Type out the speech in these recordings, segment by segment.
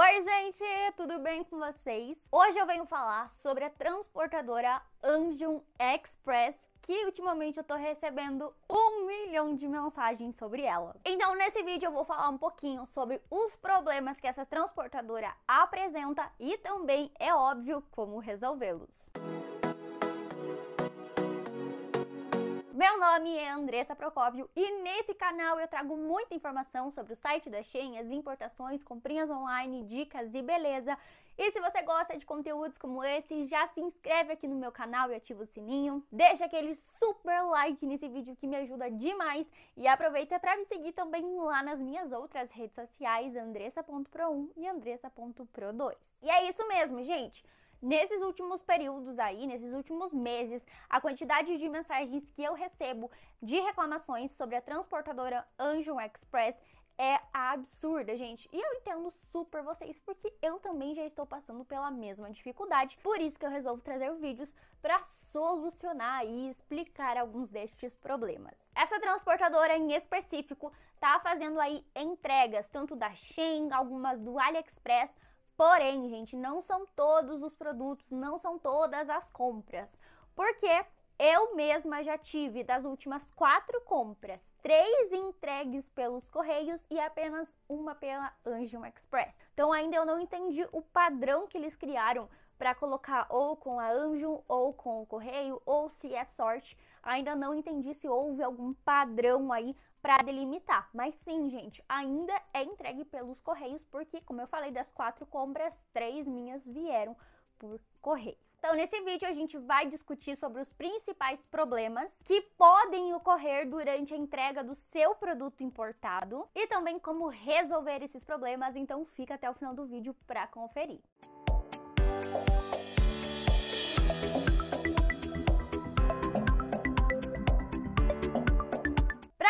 Oi, gente, tudo bem com vocês? Hoje eu venho falar sobre a transportadora Anjum Express, que ultimamente eu tô recebendo um milhão de mensagens sobre ela. Então, nesse vídeo eu vou falar um pouquinho sobre os problemas que essa transportadora apresenta e também, é óbvio, como resolvê-los. Música Meu nome é Andressa Procópio e nesse canal eu trago muita informação sobre o site da Shein, as importações, comprinhas online, dicas e beleza. E se você gosta de conteúdos como esse, já se inscreve aqui no meu canal e ativa o sininho. Deixa aquele super like nesse vídeo que me ajuda demais e aproveita para me seguir também lá nas minhas outras redes sociais, andressa.pro1 e andressa.pro2. E é isso mesmo, gente! Nesses últimos períodos aí, nesses últimos meses, a quantidade de mensagens que eu recebo de reclamações sobre a transportadora Anjum Express é absurda, gente. E eu entendo super vocês, porque eu também já estou passando pela mesma dificuldade. Por isso que eu resolvo trazer vídeos para solucionar e explicar alguns destes problemas. Essa transportadora em específico tá fazendo aí entregas tanto da Shein, algumas do AliExpress, Porém, gente, não são todos os produtos, não são todas as compras. Porque eu mesma já tive das últimas quatro compras, três entregues pelos Correios e apenas uma pela Anjum Express. Então ainda eu não entendi o padrão que eles criaram para colocar ou com a Anjum ou com o Correio, ou se é sorte, ainda não entendi se houve algum padrão aí para delimitar. Mas sim, gente, ainda é entregue pelos correios, porque, como eu falei, das quatro compras, três minhas vieram por correio. Então, nesse vídeo, a gente vai discutir sobre os principais problemas que podem ocorrer durante a entrega do seu produto importado e também como resolver esses problemas. Então, fica até o final do vídeo para conferir.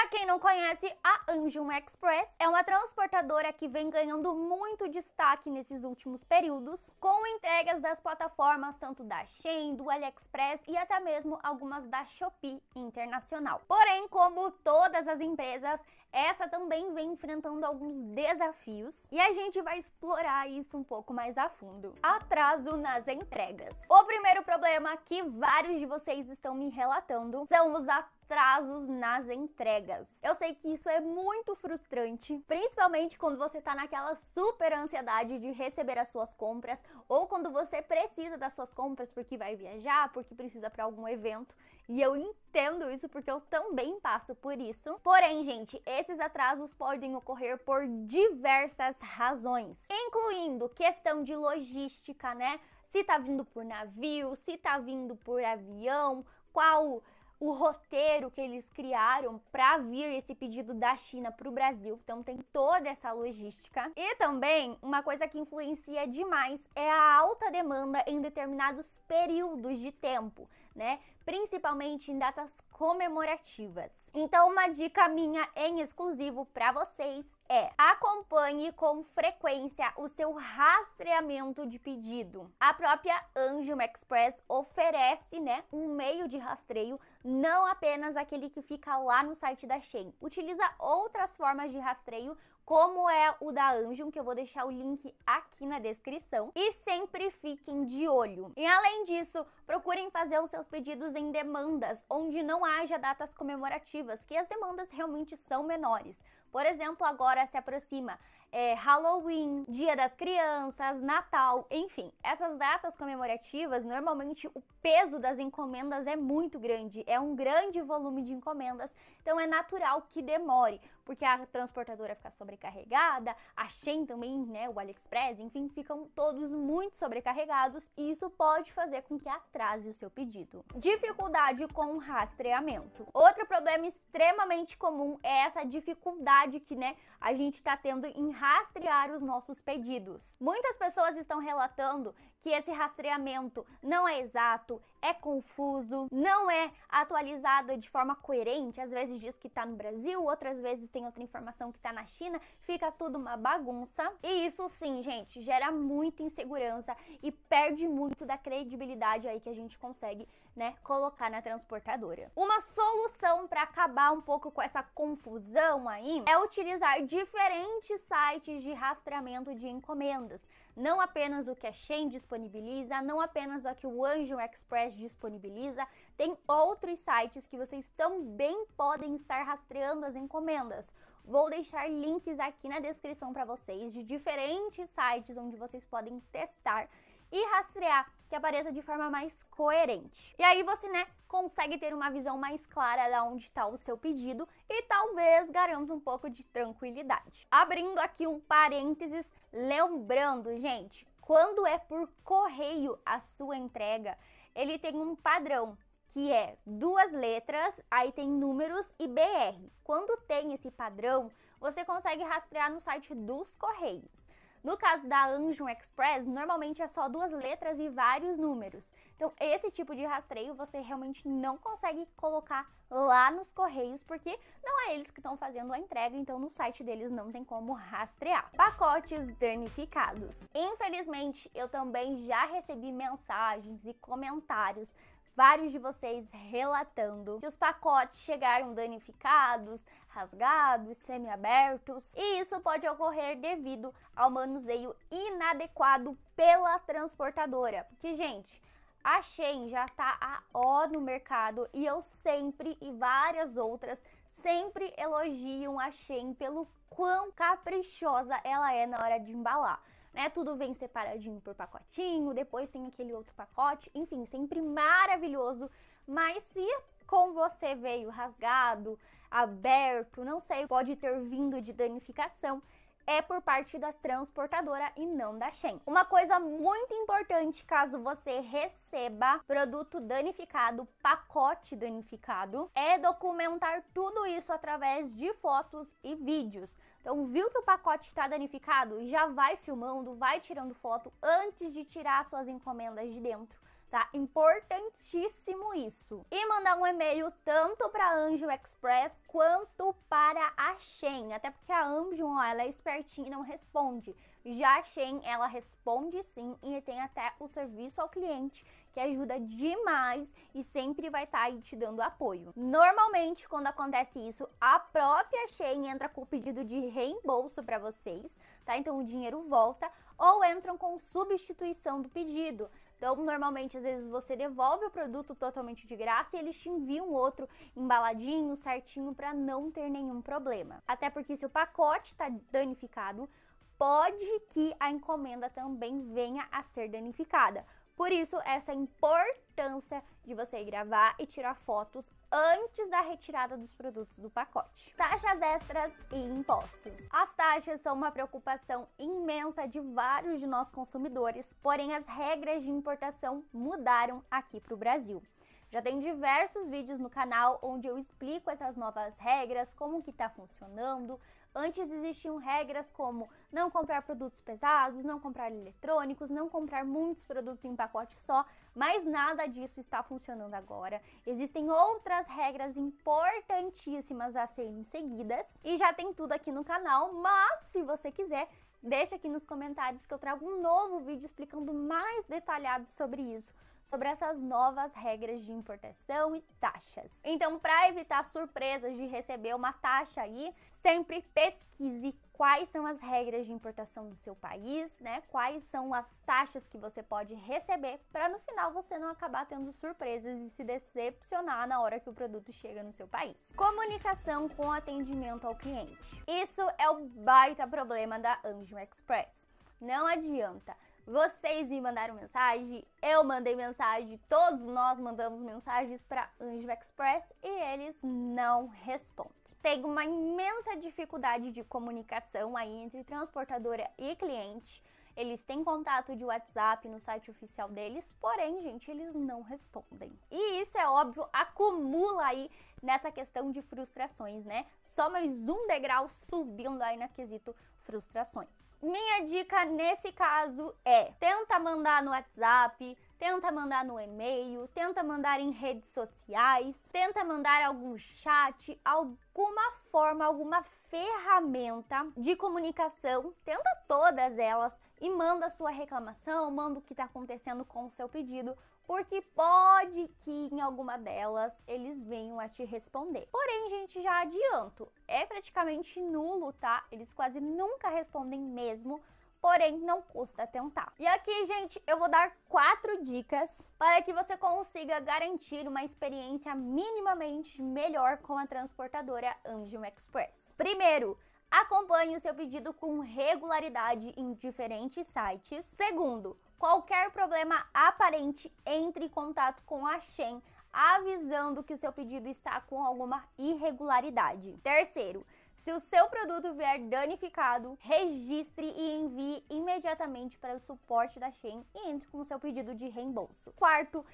Para quem não conhece, a Anjum Express é uma transportadora que vem ganhando muito destaque nesses últimos períodos, com entregas das plataformas tanto da Shein, do AliExpress e até mesmo algumas da Shopee Internacional. Porém, como todas as empresas, essa também vem enfrentando alguns desafios e a gente vai explorar isso um pouco mais a fundo. Atraso nas entregas. O primeiro problema que vários de vocês estão me relatando são os atrasos nas entregas. Eu sei que isso é muito frustrante, principalmente quando você tá naquela super ansiedade de receber as suas compras ou quando você precisa das suas compras porque vai viajar, porque precisa para algum evento e eu entendo isso porque eu também passo por isso. Porém, gente, esses atrasos podem ocorrer por diversas razões, incluindo questão de logística, né? Se tá vindo por navio, se tá vindo por avião, qual o roteiro que eles criaram para vir esse pedido da China para o Brasil. Então tem toda essa logística. E também uma coisa que influencia demais é a alta demanda em determinados períodos de tempo, né? Principalmente em datas comemorativas. Então uma dica minha em exclusivo para vocês é: acompanhe com frequência o seu rastreamento de pedido. A própria Anjum Express oferece, né, um meio de rastreio, não apenas aquele que fica lá no site da Shein. Utiliza outras formas de rastreio, como é o da Anjum, que eu vou deixar o link aqui na descrição. E sempre fiquem de olho. E além disso, procurem fazer os seus pedidos em demandas, onde não haja datas comemorativas, que as demandas realmente são menores. Por exemplo, agora se aproxima é, Halloween, Dia das Crianças, Natal, enfim. Essas datas comemorativas, normalmente o peso das encomendas é muito grande, é um grande volume de encomendas então é natural que demore, porque a transportadora fica sobrecarregada, a Shein também, né, o AliExpress, enfim, ficam todos muito sobrecarregados e isso pode fazer com que atrase o seu pedido. Dificuldade com rastreamento. Outro problema extremamente comum é essa dificuldade que, né, a gente está tendo em rastrear os nossos pedidos. Muitas pessoas estão relatando que esse rastreamento não é exato, é confuso, não é atualizado de forma coerente. Às vezes diz que está no Brasil, outras vezes tem outra informação que está na China, fica tudo uma bagunça. E isso sim, gente, gera muita insegurança e perde muito da credibilidade aí que a gente consegue, né, colocar na transportadora. Uma solução para acabar um pouco com essa confusão aí é utilizar diferentes sites de rastreamento de encomendas. Não apenas o que a Shein disponibiliza, não apenas o que o Anjo Express disponibiliza, tem outros sites que vocês também podem estar rastreando as encomendas. Vou deixar links aqui na descrição para vocês de diferentes sites onde vocês podem testar e rastrear que apareça de forma mais coerente. E aí você, né, consegue ter uma visão mais clara de onde está o seu pedido e talvez garanta um pouco de tranquilidade. Abrindo aqui um parênteses, lembrando, gente, quando é por correio a sua entrega, ele tem um padrão que é duas letras, aí tem números e BR. Quando tem esse padrão, você consegue rastrear no site dos correios. No caso da Anjum Express, normalmente é só duas letras e vários números. Então, esse tipo de rastreio você realmente não consegue colocar lá nos correios, porque não é eles que estão fazendo a entrega, então no site deles não tem como rastrear. Pacotes danificados. Infelizmente, eu também já recebi mensagens e comentários vários de vocês relatando que os pacotes chegaram danificados, rasgados, semiabertos, e isso pode ocorrer devido ao manuseio inadequado pela transportadora. Porque, gente, a Shein já tá a ó no mercado e eu sempre e várias outras sempre elogiam a Shein pelo quão caprichosa ela é na hora de embalar né? Tudo vem separadinho por pacotinho, depois tem aquele outro pacote, enfim, sempre maravilhoso. Mas se com você veio rasgado, aberto, não sei, pode ter vindo de danificação é por parte da transportadora e não da Shen. Uma coisa muito importante caso você receba produto danificado, pacote danificado, é documentar tudo isso através de fotos e vídeos. Então, viu que o pacote está danificado? Já vai filmando, vai tirando foto antes de tirar suas encomendas de dentro tá? Importantíssimo isso. E mandar um e-mail tanto para Anjo Express quanto para a Shen, até porque a Anjo, ó, ela é espertinha e não responde. Já a Shen, ela responde sim e tem até o serviço ao cliente que ajuda demais e sempre vai estar tá aí te dando apoio. Normalmente, quando acontece isso, a própria Shen entra com o pedido de reembolso para vocês, tá? Então o dinheiro volta ou entram com substituição do pedido. Então, normalmente, às vezes você devolve o produto totalmente de graça e eles te enviam outro embaladinho, certinho, para não ter nenhum problema. Até porque se o pacote está danificado, pode que a encomenda também venha a ser danificada. Por isso, essa importância de você gravar e tirar fotos antes da retirada dos produtos do pacote. Taxas extras e impostos. As taxas são uma preocupação imensa de vários de nós consumidores, porém as regras de importação mudaram aqui para o Brasil. Já tem diversos vídeos no canal onde eu explico essas novas regras, como que tá funcionando, Antes existiam regras como não comprar produtos pesados, não comprar eletrônicos, não comprar muitos produtos em pacote só, mas nada disso está funcionando agora. Existem outras regras importantíssimas a serem seguidas e já tem tudo aqui no canal, mas se você quiser, deixa aqui nos comentários que eu trago um novo vídeo explicando mais detalhado sobre isso sobre essas novas regras de importação e taxas. Então, para evitar surpresas de receber uma taxa aí, sempre pesquise quais são as regras de importação do seu país, né? Quais são as taxas que você pode receber para no final você não acabar tendo surpresas e se decepcionar na hora que o produto chega no seu país. Comunicação com atendimento ao cliente. Isso é o baita problema da Anjo Express. Não adianta. Vocês me mandaram mensagem, eu mandei mensagem, todos nós mandamos mensagens para Anjo Express e eles não respondem. Tem uma imensa dificuldade de comunicação aí entre transportadora e cliente. Eles têm contato de WhatsApp no site oficial deles, porém, gente, eles não respondem. E isso é óbvio, acumula aí nessa questão de frustrações, né? Só mais um degrau subindo aí na quesito frustrações. Minha dica nesse caso é: tenta mandar no WhatsApp, tenta mandar no e-mail, tenta mandar em redes sociais, tenta mandar algum chat, alguma forma, alguma ferramenta de comunicação, tenta todas elas e manda sua reclamação, manda o que está acontecendo com o seu pedido porque pode que em alguma delas eles venham a te responder. Porém, gente, já adianto, é praticamente nulo, tá? Eles quase nunca respondem mesmo. Porém, não custa tentar. E aqui, gente, eu vou dar quatro dicas para que você consiga garantir uma experiência minimamente melhor com a transportadora Angium Express. Primeiro, acompanhe o seu pedido com regularidade em diferentes sites. Segundo, Qualquer problema aparente, entre em contato com a Shen avisando que o seu pedido está com alguma irregularidade. Terceiro, se o seu produto vier danificado, registre e envie imediatamente para o suporte da Shein e entre com o seu pedido de reembolso. Quarto,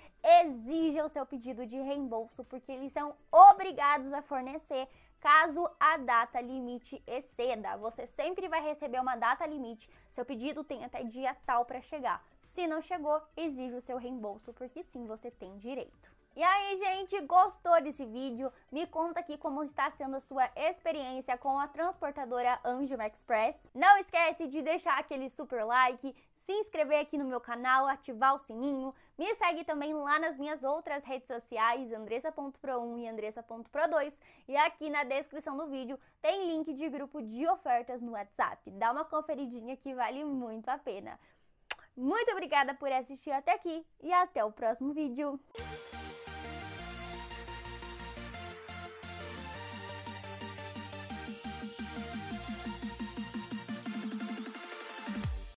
exija o seu pedido de reembolso porque eles são obrigados a fornecer Caso a data limite exceda, você sempre vai receber uma data limite. Seu pedido tem até dia tal para chegar. Se não chegou, exija o seu reembolso, porque sim, você tem direito. E aí, gente, gostou desse vídeo? Me conta aqui como está sendo a sua experiência com a transportadora Anjum Express. Não esquece de deixar aquele super like, se inscrever aqui no meu canal, ativar o sininho, me segue também lá nas minhas outras redes sociais, andressa.pro1 e andressa.pro2, e aqui na descrição do vídeo tem link de grupo de ofertas no WhatsApp. Dá uma conferidinha que vale muito a pena. Muito obrigada por assistir até aqui e até o próximo vídeo.